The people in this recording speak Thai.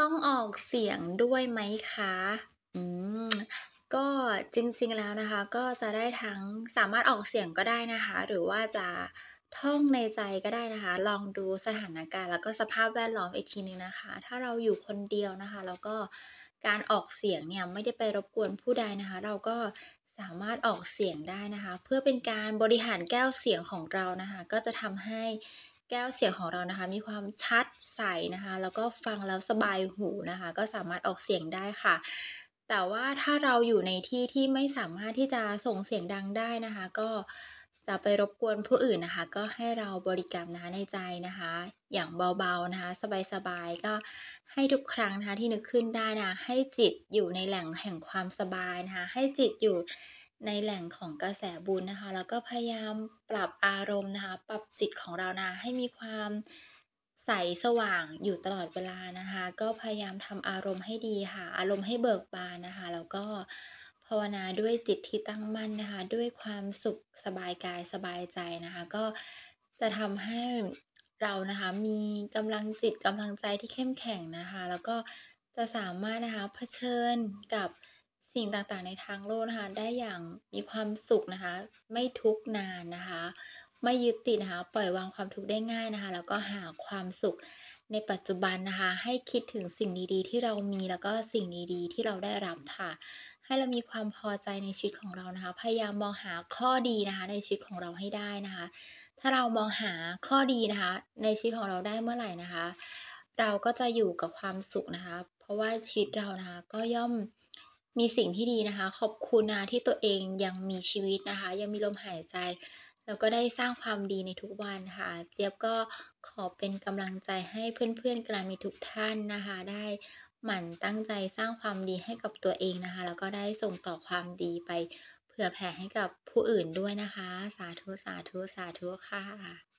ต้องออกเสียงด้วยไหมคะ อืม ก็จริงๆ แล้วนะคะ ก็จะได้ทั้งสามารถออกเสียงก็ได้นะคะ หรือว่าจะท่องในใจก็ได้นะคะ ลองดูสถานการณ์ แล้วก็สภาพแวดล้อมอีกทีนึงนะคะ ถ้าเราอยู่คนเดียวนะคะ แล้วก็การออกเสียงเนี่ย ไม่ได้ไปรบกวนผู้ใดนะคะ เราก็สามารถออกเสียงได้นะคะ เพื่อเป็นการบริหารแก้วเสียงของเรานะคะ ก็จะทำใหแก้วเสียงของเรานะคะ มีความชัดใสนะคะแล้วก็ฟังแล้วสบายหูนะคะก็สามารถออกเสียงได้ค่ะ แต่ว่าถ้าเราอยู่ในที่ที่ไม่สามารถที่จะส่งเสียงดังได้นะคะก็จะไปรบกวนผู้อื่นนะคะก็ให้เราบริกรรมนะคะในใจนะคะอย่างเบาๆนะคะสบายๆก็ให้ทุกครั้งนะคะที่นึกขึ้นได้นะให้จิตอยู่ในแหล่งแห่งความสบายนะคะให้จิตอยู่ในแหล่งของกระแสบุญนะคะแล้วก็พยายามปรับอารมณ์นะคะ ปรับจิตของเรานะให้มีความใสสว่างอยู่ตลอดเวลานะคะ ก็พยายามทำอารมณ์ให้ดีค่ะอารมณ์ให้เบิกบานนะคะ แล้วก็ภาวนาด้วยจิตที่ตั้งมั่นนะคะ ด้วยความสุขสบายกายสบายใจ นะคะ ก็ จะทำให้เรา นะคะมีกำลังจิตกำลังใจที่เข้มแข็งนะคะแล้วก็จะสามารถนะคะเผชิญกับสิ่งต่างๆ ในทางโลกนะคะ ได้อย่างมีความสุขนะคะไม่ทุกนานนะคะ ไม่ยึดติดนะคะ ปล่อยวางความทุกข์ได้ง่ายนะคะ แล้วก็หาความสุขในปัจจุบันนะคะ ให้คิดถึงสิ่งดีๆ ที่เรามีแล้วก็สิ่งดีๆ ที่เราได้รับค่ะ ให้เรามีความพอใจในชีวิตของเรานะคะ พยายามมองหาข้อดีนะคะในชีวิตของเราให้ได้นะคะ ถ้าเรามองหาข้อดีนะคะในชีวิตของเราได้เมื่อไหร่นะคะ เราก็จะอยู่กับความสุขนะคะ เพราะว่าชีวิตเรานะคะก็ย่อมมีสิ่งที่ดีนะคะ ขอบคุณนะที่ตัวเองยังมีชีวิตนะคะ ยังมีลมหายใจแล้วก็ได้สร้างความดีในทุกวันค่ะเจี๊ยบก็ขอเป็นกำลังใจให้เพื่อนๆกลามีทุกท่านนะคะ ได้หมั่นตั้งใจสร้างความดีให้กับตัวเองนะคะแล้วก็ได้ส่งต่อความดีไปเผื่อแผ่ให้กับผู้อื่นด้วยนะคะ สาธุสาธุสาธุค่ะ